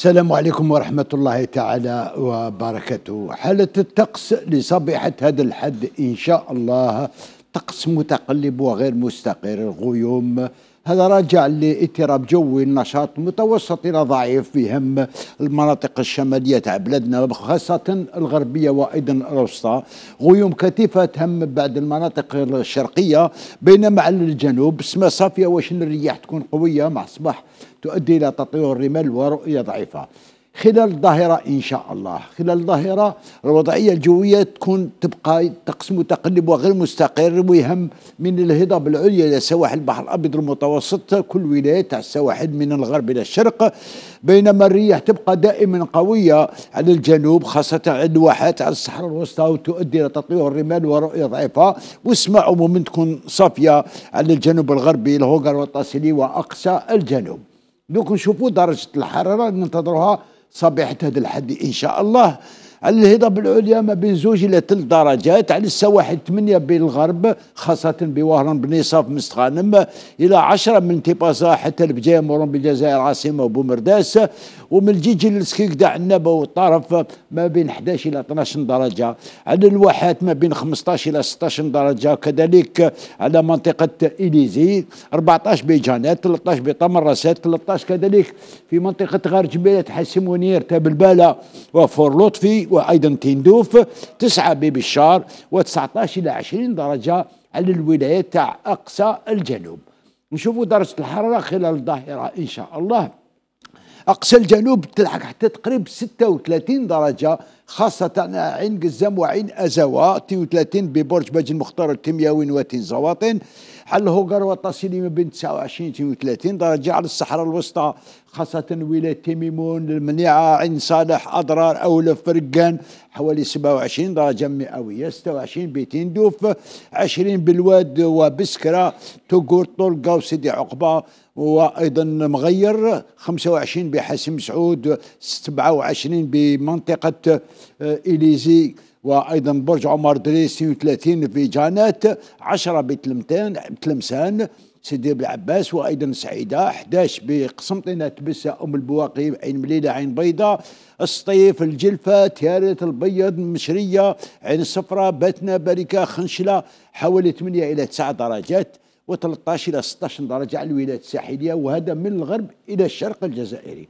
السلام عليكم ورحمة الله تعالى وبركاته حالة الطقس لصبيحة هذا الحد إن شاء الله طقس متقلب وغير مستقر الغيوم هذا راجع لاضطراب جوي النشاط متوسط الى ضعيف يهم المناطق الشماليه تاع بلادنا خاصه الغربيه وايضا الوسطى غيوم كثيفه تهم بعد المناطق الشرقيه بينما على الجنوب السماء صافيه واش الرياح تكون قويه مع الصباح تؤدي الى تطير الرمال ورؤيه ضعيفه خلال ظاهرة إن شاء الله خلال ظاهرة الوضعية الجوية تكون تبقى طقس متقلب وغير مستقر ويهم من الهضاب العليا إلى سواحل البحر الأبيض المتوسط كل ولاية تاع السواحل من الغرب إلى الشرق بينما الرياح تبقى دائما قوية على الجنوب خاصة على الواحات على الصحراء الوسطى وتؤدي إلى تطير الرمال ورؤية ضعيفة والسماء عموما تكون صافية على الجنوب الغربي الهوغر والتاسيلي وأقصى الجنوب دوك نشوفوا درجة الحرارة ننتظروها صبيحة هذا الحد إن شاء الله الهضاب العليا ما بين زوج إلى ثلاث درجات على يعني السواحل ثمانية بالغرب خاصة بوهران بنيصاف مستغانم إلى عشرة من تيبازا حتى البجاية مورون بالجزائر عاصمة وبومرداس ومن الجيجي للسكيكدا عنابة والطرف ما بين 11 إلى 12 درجة على الواحات ما بين 15 إلى 16 درجة كذلك على منطقة إليزي 14 بجانات 13 بطمرسات 13 كذلك في منطقة غار جبيلة حسيمونير ونير تاب البالا وفور لطفي وأيضا تندوف 9 ببشار و19 إلى 20 درجة على الولايات تاع أقصى الجنوب نشوفوا درجة الحرارة خلال الظهيرة إن شاء الله أقصى الجنوب تلحق حتى تقريب 36 درجة خاصة عين قزام وعين أزوا 32 ببرج باج المختار الكيمياوي واتين زواطن حل هوغر وتصلي ما بين 29 تيو 30 درجة على الصحراء الوسطى خاصة ولاية تيميمون المنيعة عين صالح أضرار أولف فرقان حوالي 27 درجة مئوية 26 بيتين دوف 20 بالواد وبسكرة توغور طلقة وسيدي عقبة وايضا مغير 25 بحاسم سعود 27 بمنطقه آه، إليزي وايضا برج عمر دريس 32 في جانات 10 بتلمتان بتلمسان سيدي عباس وايضا سعيده 11 بقسمطينه تبسه ام البواقي عين مليله عين بيضاء السطيف الجلفه تياريت البيض مشريه عين الصفراء باتنا باركه خنشله حوالي 8 الى 9 درجات و13 الى 16 درجه على الولايات الساحليه وهذا من الغرب الى الشرق الجزائري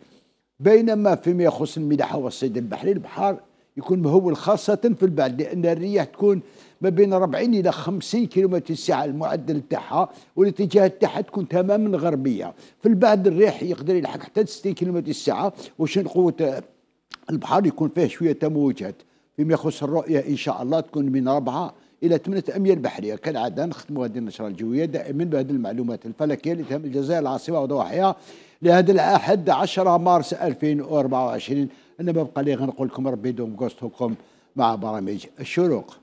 بينما فيما يخص الملاحه والصيد البحري البحار يكون مهول خاصة في البعد لأن الرياح تكون ما بين 40 إلى 50 كيلومتر الساعة المعدل تاعها والاتجاه تاعها تكون تماما غربية في البعد الريح يقدر يلحق حتى 60 كيلومتر الساعة وشن قوة البحر يكون فيه شوية تموجات فيما يخص الرؤية إن شاء الله تكون من أربعة إلى ثمانية أميال بحرية كالعادة نختم هذه النشرة الجوية دائما بهذه المعلومات الفلكية اللي تهم الجزائر العاصمة وضواحيها لهذا الأحد 10 مارس 2024 انا ما بقى لي غنقول لكم ربي يدوم قوسطكم مع برامج الشروق